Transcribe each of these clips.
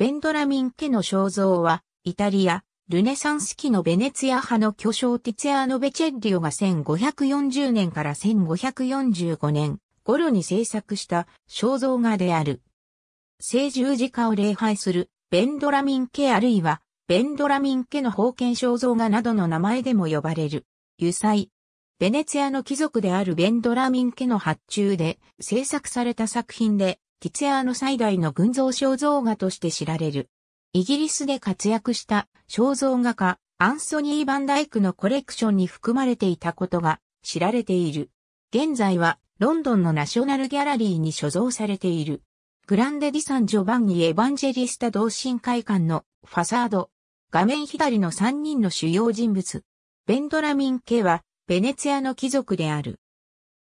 ベンドラミン家の肖像は、イタリア、ルネサンス期のベネツィア派の巨匠ティツィアーノ・ベチェッリオが1540年から1545年頃に制作した肖像画である。聖十字架を礼拝するベンドラミン家あるいはベンドラミン家の封建肖像画などの名前でも呼ばれる。油彩。ベネツィアの貴族であるベンドラミン家の発注で制作された作品でティツヤーの最大の群像肖像画として知られる。イギリスで活躍した肖像画家アンソニー・バンダイクのコレクションに含まれていたことが知られている。現在はロンドンのナショナルギャラリーに所蔵されている。グランデ・ディ・サン・ジョバンニ・エヴァンジェリスタ同心会館のファサード。画面左の3人の主要人物。ベンドラミン家はベネツィアの貴族である。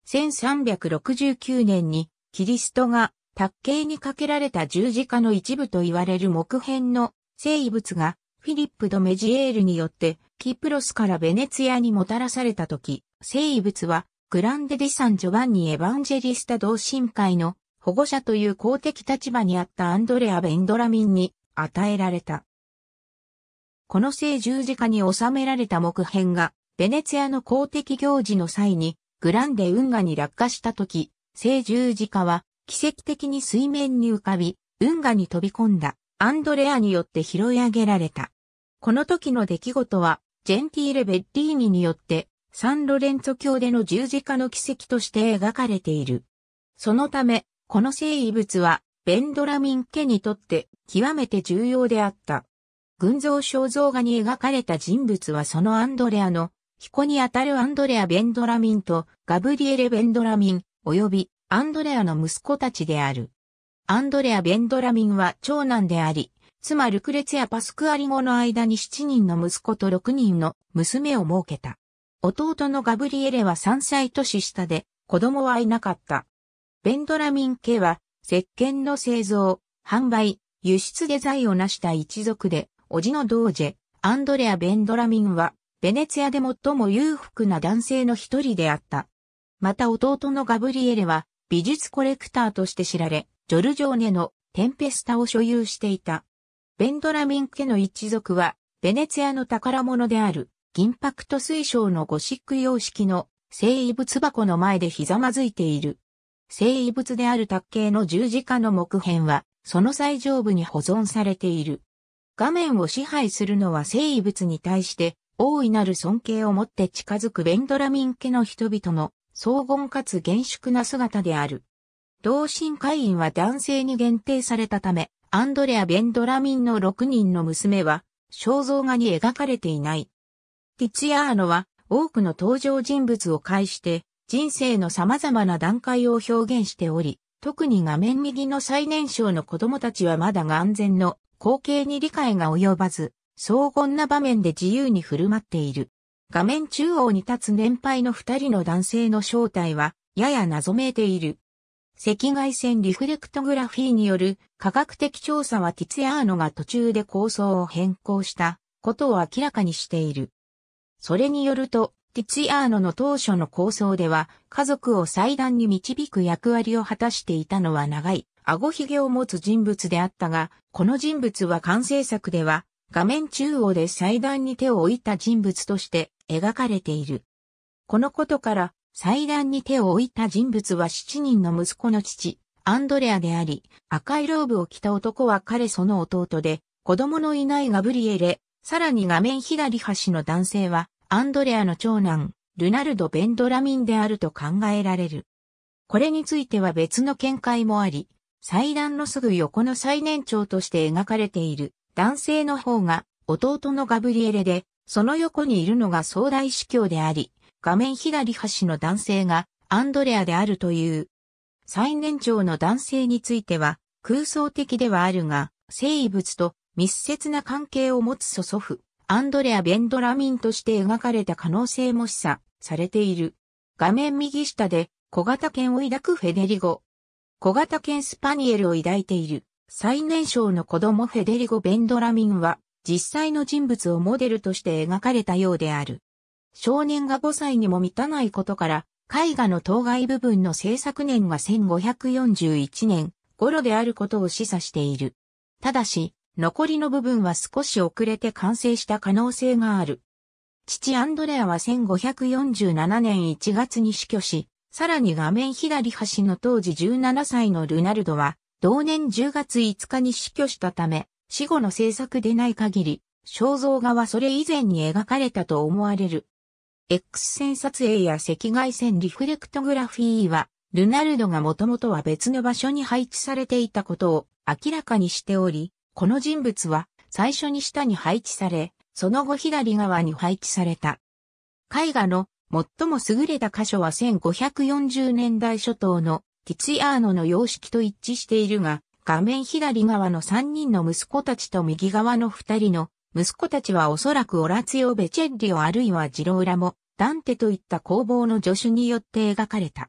1369年にキリストが卓形にかけられた十字架の一部と言われる木片の生物がフィリップ・ド・メジエールによってキプロスからベネツィアにもたらされた時、生物はグランデ・ディ・サン・ジョバンニ・エヴァンジェリスタ同心会の保護者という公的立場にあったアンドレア・ベンドラミンに与えられた。この聖十字架に収められた木片が、ベネツィアの公的行事の際に、グランデ運河に落下した時、聖十字架は奇跡的に水面に浮かび、運河に飛び込んだアンドレアによって拾い上げられた。この時の出来事は、ジェンティーレ・ベッリーニによって、サンロレンツォ教での十字架の奇跡として描かれている。そのため、この聖遺物は、ベンドラミン家にとって極めて重要であった。群像肖像画に描かれた人物はそのアンドレアの、彦にあたるアンドレア・ベンドラミンとガブリエレ・ベンドラミン、及びアンドレアの息子たちである。アンドレア・ベンドラミンは長男であり、妻ルクレツやパスクアリゴの間に7人の息子と6人の娘を設けた。弟のガブリエレは3歳年下で、子供はいなかった。ベンドラミン家は、石鹸の製造、販売、輸出デザインを成した一族で、叔父のドージェ、アンドレア・ベンドラミンは、ベネツィアで最も裕福な男性の一人であった。また弟のガブリエレは、美術コレクターとして知られ、ジョルジョーネのテンペスタを所有していた。ベンドラミン家の一族は、ベネツィアの宝物である、銀箔と水晶のゴシック様式の聖遺物箱の前でひざまずいている。聖遺物である卓形の十字架の木片は、その最上部に保存されている。画面を支配するのは聖遺物に対して、大いなる尊敬を持って近づくベンドラミン家の人々の荘厳かつ厳粛な姿である。同心会員は男性に限定されたため、アンドレア・ベンドラミンの6人の娘は、肖像画に描かれていない。ティツィアーノは、多くの登場人物を介して、人生の様々な段階を表現しており、特に画面右の最年少の子供たちはまだ眼前の光景に理解が及ばず、荘厳な場面で自由に振る舞っている。画面中央に立つ年配の二人の男性の正体は、やや謎めいている。赤外線リフレクトグラフィーによる科学的調査はティツヤーノが途中で構想を変更したことを明らかにしている。それによると、ティツヤーノの当初の構想では家族を祭壇に導く役割を果たしていたのは長い顎ひげを持つ人物であったが、この人物は完成作では画面中央で祭壇に手を置いた人物として描かれている。このことから、祭壇に手を置いた人物は7人の息子の父、アンドレアであり、赤いローブを着た男は彼その弟で、子供のいないガブリエレ、さらに画面左端の男性は、アンドレアの長男、ルナルド・ベンドラミンであると考えられる。これについては別の見解もあり、祭壇のすぐ横の最年長として描かれている男性の方が弟のガブリエレで、その横にいるのが総大司教であり、画面左端の男性がアンドレアであるという。最年長の男性については空想的ではあるが、生物と密接な関係を持つ祖祖父、アンドレア・ベンドラミンとして描かれた可能性も示唆されている。画面右下で小型犬を抱くフェデリゴ。小型犬スパニエルを抱いている最年少の子供フェデリゴ・ベンドラミンは実際の人物をモデルとして描かれたようである。少年が5歳にも満たないことから、絵画の当該部分の制作年が1541年頃であることを示唆している。ただし、残りの部分は少し遅れて完成した可能性がある。父アンドレアは1547年1月に死去し、さらに画面左端の当時17歳のルナルドは、同年10月5日に死去したため、死後の制作でない限り、肖像画はそれ以前に描かれたと思われる。X 線撮影や赤外線リフレクトグラフィーは、ルナルドがもともとは別の場所に配置されていたことを明らかにしており、この人物は最初に下に配置され、その後左側に配置された。絵画の最も優れた箇所は1540年代初頭のティツィアーノの様式と一致しているが、画面左側の3人の息子たちと右側の2人の息子たちはおそらくオラツヨ・ベチェッリオあるいはジローラモ、ダンテといった工房の助手によって描かれた。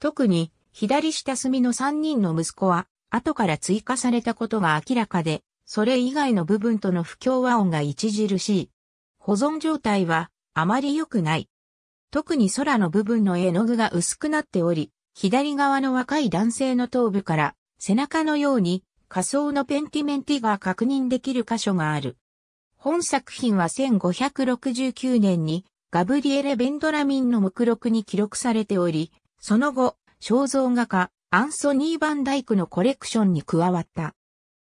特に、左下隅の3人の息子は、後から追加されたことが明らかで、それ以外の部分との不協和音が著しい。保存状態は、あまり良くない。特に空の部分の絵の具が薄くなっており、左側の若い男性の頭部から背中のように仮想のペンティメンティが確認できる箇所がある。本作品は1569年にガブリエレ・ベンドラミンの目録に記録されており、その後、肖像画家アンソニー・バンダイクのコレクションに加わった。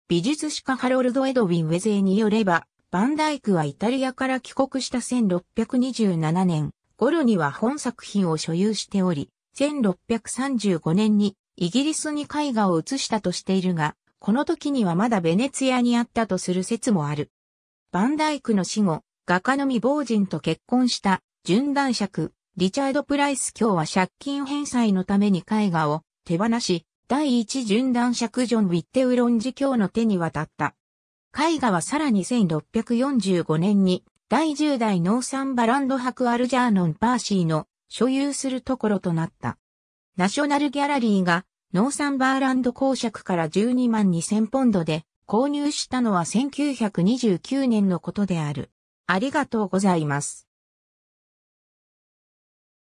美術史家ハロルド・エドウィン・ウェゼーによれば、バンダイクはイタリアから帰国した1627年頃には本作品を所有しており、1635年にイギリスに絵画を移したとしているが、この時にはまだベネツィアにあったとする説もある。バンダイクの死後、画家の未亡人と結婚した、純男爵、リチャード・プライス卿は借金返済のために絵画を手放し、第一純男爵ジョン・ウィッテウ・ロンジ卿の手に渡った。絵画はさらに1645年に、第10代ノーサンバランドク・アルジャーノン・パーシーの所有するところとなった。ナショナルギャラリーがノーサンバーランド公爵から12万2000ポンドで購入したのは1929年のことである。ありがとうございます。